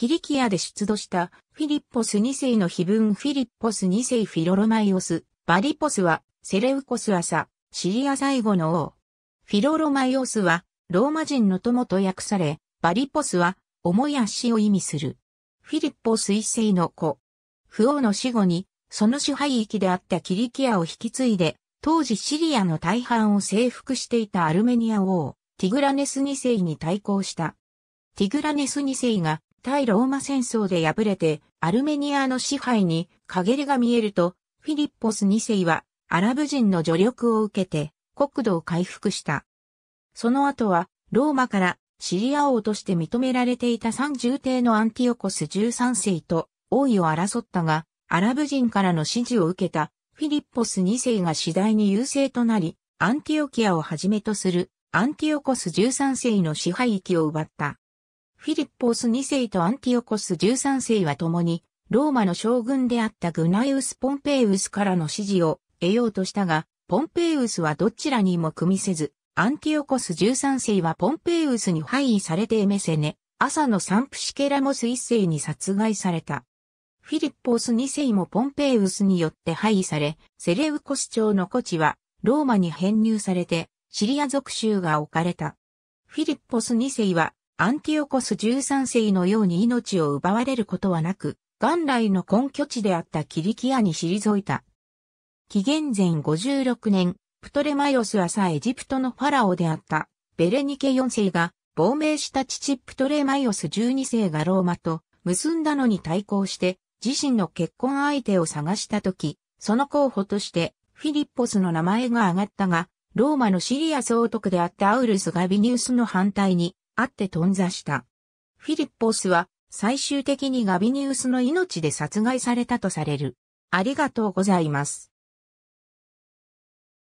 キリキアで出土したフィリッポス2世の碑文フィリッポス2世フィロロマイオス、バリポスはセレウコス朝、シリア最後の王。フィロロマイオスはローマ人の友と訳され、バリポスは重い足を意味する。フィリッポス1世の子。不王の死後に、その支配域であったキリキアを引き継いで、当時シリアの大半を征服していたアルメニア王、ティグラネス2世に対抗した。ティグラネス2世が対ローマ戦争で敗れてアルメニアの支配に陰りが見えると、フィリッポス2世はアラブ人の助力を受けて国土を回復した。その後はローマからシリア王として認められていた三重帝のアンティオコス13世と王位を争ったが、アラブ人からの支持を受けたフィリッポス2世が次第に優勢となり、アンティオキアをはじめとするアンティオコス13世の支配域を奪った。フィリッポス2世とアンティオコス13世は共に、ローマの将軍であったグナイウス・ポンペイウスからの支持を得ようとしたが、ポンペイウスはどちらにも組みせず、アンティオコス13世はポンペイウスに敗位されてエメセネ、朝のサンプシケラモス1世に殺害された。フィリッポス2世もポンペイウスによって配位され、セレウコス朝の故地はローマに編入されて、シリア属州が置かれた。フィリッポス2世はアンティオコス13世のように命を奪われることはなく、元来の根拠地であったキリキアに退いた。紀元前56年、プトレマイオスはさエジプトのファラオであった、ベレニケ4世が、亡命した父プトレマイオス12世がローマと結んだのに対抗して、自身の結婚相手を探したとき、その候補としてフィリッポスの名前が挙がったが、ローマのシリア総督であったアウルスがビニウスの反対にあって頓挫した。フィリッポスは最終的にガビニウスの命で殺害されたとされる。ありがとうございます。